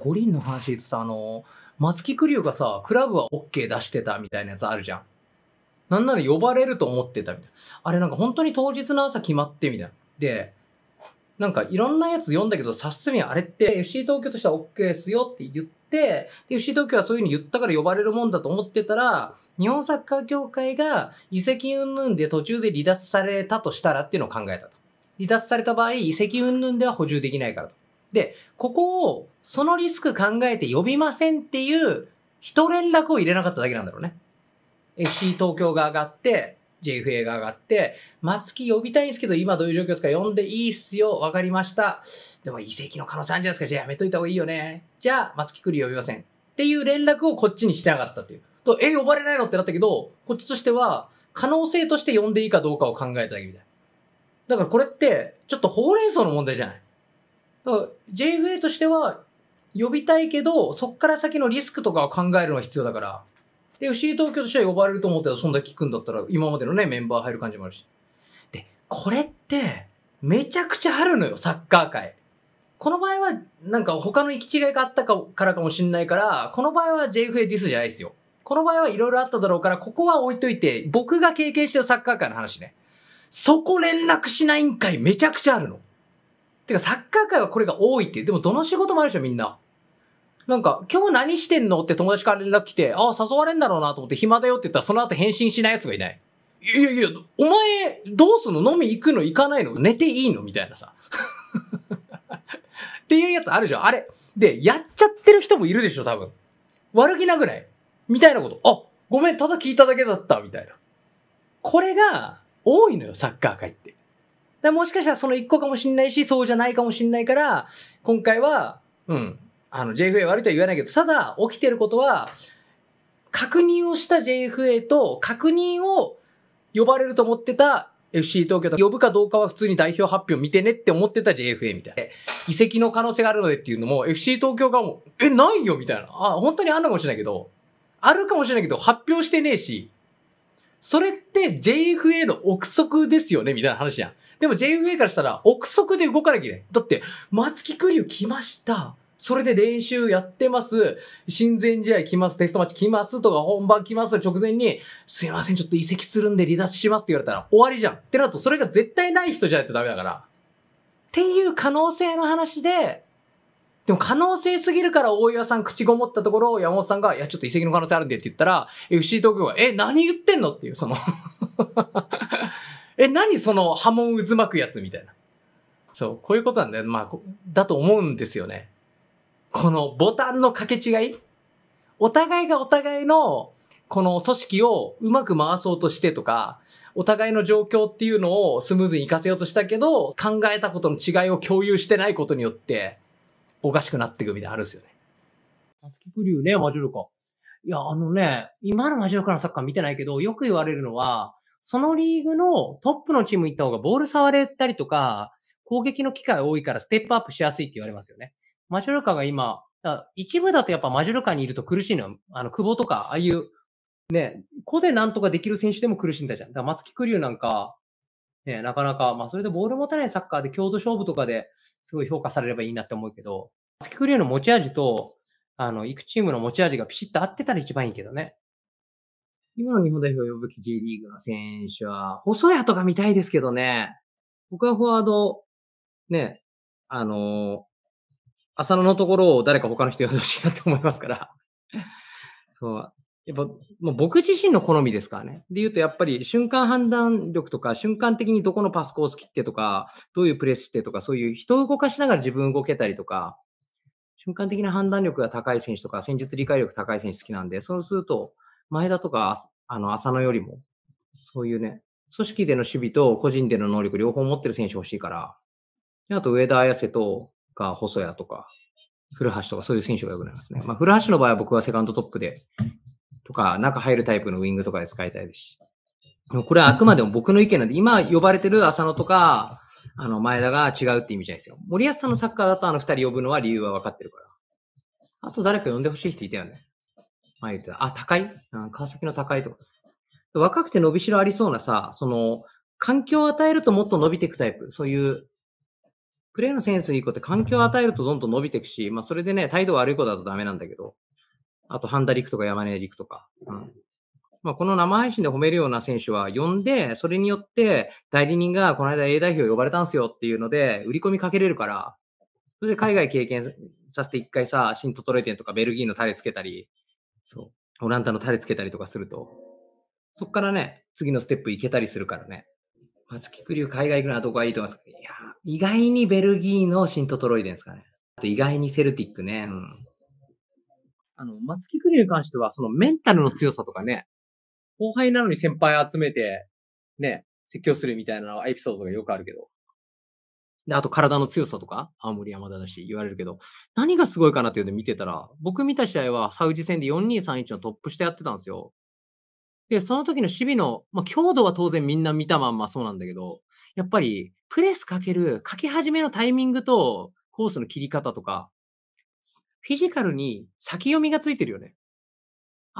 五リンの話で言うとさ、あの、松木玖生がさ、クラブは OK 出してたみたいなやつあるじゃん。なんなら呼ばれると思ってたみたいな。あれなんか本当に当日の朝決まってみたいな。で、なんかいろんなやつ読んだけど、さっすみあれって FC 東京としては OK ですよって言って、で、FC 東京はそういう風に言ったから呼ばれるもんだと思ってたら、日本サッカー協会が移籍云々で途中で離脱されたとしたらっていうのを考えたと。離脱された場合、移籍云々では補充できないからと。で、ここをそのリスク考えて呼びませんっていう人連絡を入れなかっただけなんだろうね。FC 東京が上がって、JFA が上がって、松木呼びたいんですけど、今どういう状況ですか呼んでいいっすよ。わかりました。でも移籍の可能性あるんじゃないですかじゃあやめといた方がいいよね。じゃあ、松木来る呼びません。っていう連絡をこっちにしてなかったっていう。と、え、呼ばれないのってなったけど、こっちとしては、可能性として呼んでいいかどうかを考えただけみたいだからこれって、ちょっとほうれん草の問題じゃない JFA としては、呼びたいけど、そっから先のリスクとかを考えるのは必要だから。で、FC 東京としては呼ばれると思ってたそんだ聞くんだったら、今までのね、メンバー入る感じもあるし。で、これって、めちゃくちゃあるのよ、サッカー界。この場合は、なんか他の行き違いがあったかからかもしんないから、この場合は JFA ディスじゃないですよ。この場合はいろいろあっただろうから、ここは置いといて、僕が経験してるサッカー界の話ね。そこ連絡しないんかいめちゃくちゃあるの。てか、サッカー界はこれが多いっていう。でも、どの仕事もあるでしょ、みんな。なんか、今日何してんのって友達から連絡来て、ああ、誘われんだろうなと思って暇だよって言ったら、その後返信しない奴がいない。いやいや、お前、どうすんの飲み行くの行かないの寝ていいのみたいなさ。っていうやつあるじゃん。あれ。で、やっちゃってる人もいるでしょ、多分。悪気なくない。みたいなこと。あ、ごめん、ただ聞いただけだった、みたいな。これが、多いのよ、サッカー界って。だもしかしたらその1個かもしんないし、そうじゃないかもしんないから、今回は、うん、あの JFA 悪いとは言わないけど、ただ起きてることは、確認をした JFA と確認を呼ばれると思ってた FC 東京と呼ぶかどうかは普通に代表発表見てねって思ってた JFA みたいな。遺跡の可能性があるのでっていうのも FC 東京がもう、え、ないよみたいな。あ、本当にあんのかもしれないけど、あるかもしれないけど発表してねえし、それって JFA の憶測ですよねみたいな話じゃん。でも JFA からしたら、憶測で動かなきゃいけない。だって、松木栗生来ました。それで練習やってます。親善試合来ます。テストマッチ来ますとか本番来ます直前に、すいません、ちょっと移籍するんで離脱しますって言われたら終わりじゃん。ってなると、それが絶対ない人じゃないとダメだから。っていう可能性の話で、でも可能性すぎるから大岩さん口ごもったところを山本さんが、いや、ちょっと移籍の可能性あるんでって言ったら、FC 東京が、え、何言ってんのっていう、そのえ、何その波紋渦巻くやつみたいな。そう、こういうことなんだよ。まあ、だと思うんですよね。このボタンの掛け違いお互いがお互いの、この組織をうまく回そうとしてとか、お互いの状況っていうのをスムーズに活かせようとしたけど、考えたことの違いを共有してないことによって、おかしくなっていくみたいなあるんですよね。たつきくりゅうね、マジョルカ。いや、あのね、今のマジョルカのサッカー見てないけど、よく言われるのは、そのリーグのトップのチーム行った方がボール触れたりとか、攻撃の機会多いからステップアップしやすいって言われますよね。マジョルカが今、一部だとやっぱマジョルカにいると苦しいのよ。あの、久保とか、ああいう、ね、個でなんとかできる選手でも苦しんだじゃん。だから松木玖生なんか、ね、なかなか、まあそれでボール持たないサッカーで強度勝負とかですごい評価されればいいなって思うけど、松木玖生の持ち味と、あの、行くチームの持ち味がピシッと合ってたら一番いいけどね。今の日本代表を呼ぶき g リーグの選手は、細谷とか見たいですけどね。僕はフォワード、ね、あのー、浅野のところを誰か他の人呼んでほしいなと思いますから。そう。やっぱ、もう僕自身の好みですからね。で言うと、やっぱり瞬間判断力とか、瞬間的にどこのパスコース切ってとか、どういうプレスしてとか、そういう人を動かしながら自分動けたりとか、瞬間的な判断力が高い選手とか、戦術理解力高い選手好きなんで、そうすると、前田とか、あの、浅野よりも、そういうね、組織での守備と個人での能力両方持ってる選手欲しいから、であと上田綾瀬とか、細谷とか、古橋とかそういう選手が良くなりますね。まあ、古橋の場合は僕はセカンドトップで、とか、中入るタイプのウィングとかで使いたいですし。でもこれはあくまでも僕の意見なんで、今呼ばれてる浅野とか、あの、前田が違うって意味じゃないですよ。森保さんのサッカーだとあの二人呼ぶのは理由は分かってるから。あと誰か呼んでほしい人いたよね。あ、言ってた。あ、高い、うん、川崎の高いとか。若くて伸びしろありそうなさ、その、環境を与えるともっと伸びていくタイプ。そういう、プレーのセンスいい子って環境を与えるとどんどん伸びていくし、まあそれでね、態度悪い子だとダメなんだけど。あと、ハンダリクとか山根クとか。うん。まあ、この生配信で褒めるような選手は呼んで、それによって代理人がこの間 A 代表呼ばれたんすよっていうので、売り込みかけれるから、それで海外経験させて一回さ、新トトレンとかベルギーのタレつけたり、そう。オランダのタレつけたりとかすると、そっからね、次のステップ行けたりするからね。松木流海外行くはどこがいいと思います。いや、意外にベルギーのシントトロイデンですかね。あと意外にセルティックね。うん。あの、松木クリに関しては、そのメンタルの強さとかね、後輩なのに先輩集めて、ね、説教するみたいなエピソードがよくあるけど、で、あと体の強さとか、青森山田だし言われるけど、何がすごいかなっていうの見てたら、僕見た試合はサウジ戦で4231のトップ下やってたんですよ。で、その時の守備の、まあ、強度は当然みんな見たまんまそうなんだけど、やっぱりプレスかける、かけ始めのタイミングとコースの切り方とか、フィジカルに先読みがついてるよね。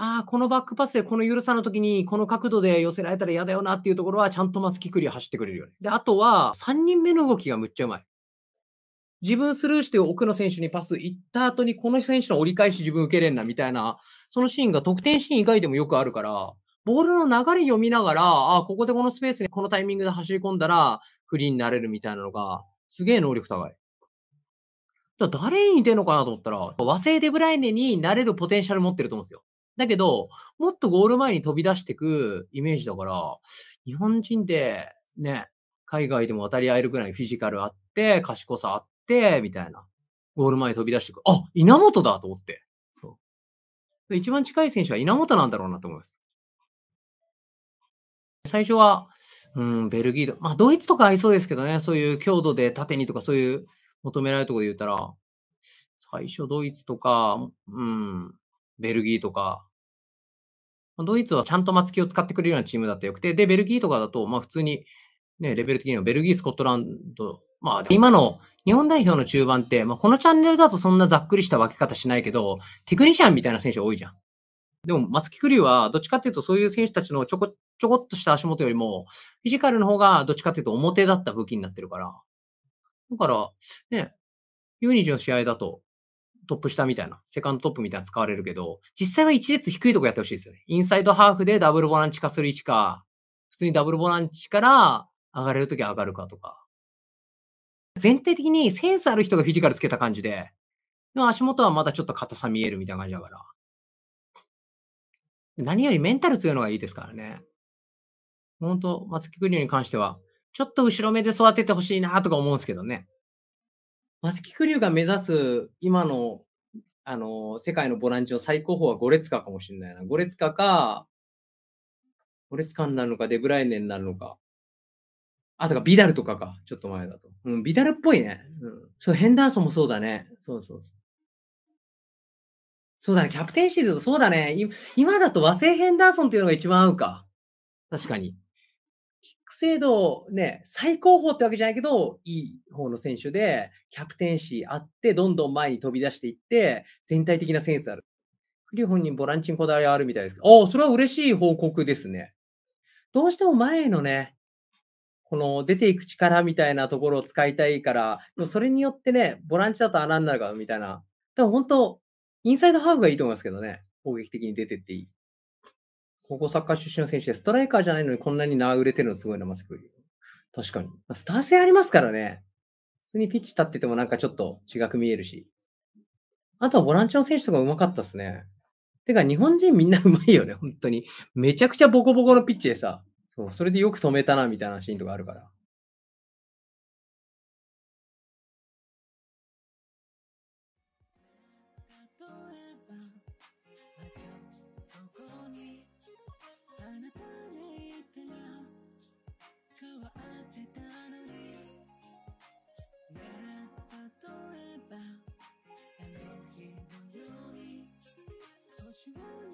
ああ、このバックパスでこの緩さの時に、この角度で寄せられたら嫌だよなっていうところは、ちゃんとマスキクリ走ってくれるよね。で、あとは、3人目の動きがむっちゃうまい。自分スルーして奥の選手にパス行った後に、この選手の折り返し自分受けれんなみたいな、そのシーンが得点シーン以外でもよくあるから、ボールの流れ読みながら、ああ、ここでこのスペースにこのタイミングで走り込んだら、フリーになれるみたいなのが、すげえ能力高い。だ誰に似てるのかなと思ったら、和製デブライネになれるポテンシャル持ってると思うんですよ。だけど、もっとゴール前に飛び出してくイメージだから、日本人でね、海外でも渡り合えるくらいフィジカルあって、賢さあって、みたいな。ゴール前に飛び出してく。あ、稲本だと思って。そう。一番近い選手は稲本なんだろうなと思います。最初は、うん、ベルギーと、まあ、ドイツとか合いそうですけどね、そういう強度で縦にとかそういう求められるところで言ったら、最初ドイツとか、うん、ベルギーとか、ドイツはちゃんと松木を使ってくれるようなチームだったよくて、で、ベルギーとかだと、まあ普通に、ね、レベル的にはベルギー、スコットランド、まあ今の日本代表の中盤って、まあこのチャンネルだとそんなざっくりした分け方しないけど、テクニシャンみたいな選手多いじゃん。でも松木クューはどっちかっていうとそういう選手たちのちょこちょこっとした足元よりも、フィジカルの方がどっちかっていうと表だった武器になってるから。だから、ね、u ニ0の試合だと、トップ下みたいな、セカンドトップみたいな使われるけど、実際は1列低いとこやってほしいですよね。インサイドハーフでダブルボランチ化する位置か、普通にダブルボランチから上がれるときは上がるかとか。全体的にセンスある人がフィジカルつけた感じで、でも足元はまだちょっと硬さ見えるみたいな感じだから。何よりメンタル強いのがいいですからね。本当松木クリオに関しては、ちょっと後ろ目で育ててほしいなとか思うんですけどね。松木玖生が目指す今のあの世界のボランチの最高峰はゴレツカかもしれないな。ゴレツカか、ゴレツカになるのか、デブライネになるのか。あとか、ビダルとかか。ちょっと前だと。うん、ビダルっぽいね。うん。そう、ヘンダーソンもそうだね。そうそうそう。そうだね、キャプテンシールとそうだね。今だと和製ヘンダーソンっていうのが一番合うか。確かに。精度、ね、最高峰ってわけじゃないけど、いい方の選手で、キャプテンシーあって、どんどん前に飛び出していって、全体的なセンスある。フリー本人、ボランチにこだわりあるみたいですけど、ああ、それは嬉しい報告ですね。どうしても前のね、この出ていく力みたいなところを使いたいから、それによってね、ボランチだと穴になるかみたいな。でも本当、インサイドハーフがいいと思いますけどね、攻撃的に出てっていい。高校サッカー出身の選手で、ストライカーじゃないのにこんなに名売れてるのすごいな、マスク確かに。スター性ありますからね。普通にピッチ立っててもなんかちょっと違く見えるし。あとはボランチの選手とか上手かったっすね。てか、日本人みんな上手いよね、本当に。めちゃくちゃボコボコのピッチでさ、そうそれでよく止めたな、みたいなシーンとかあるから。you want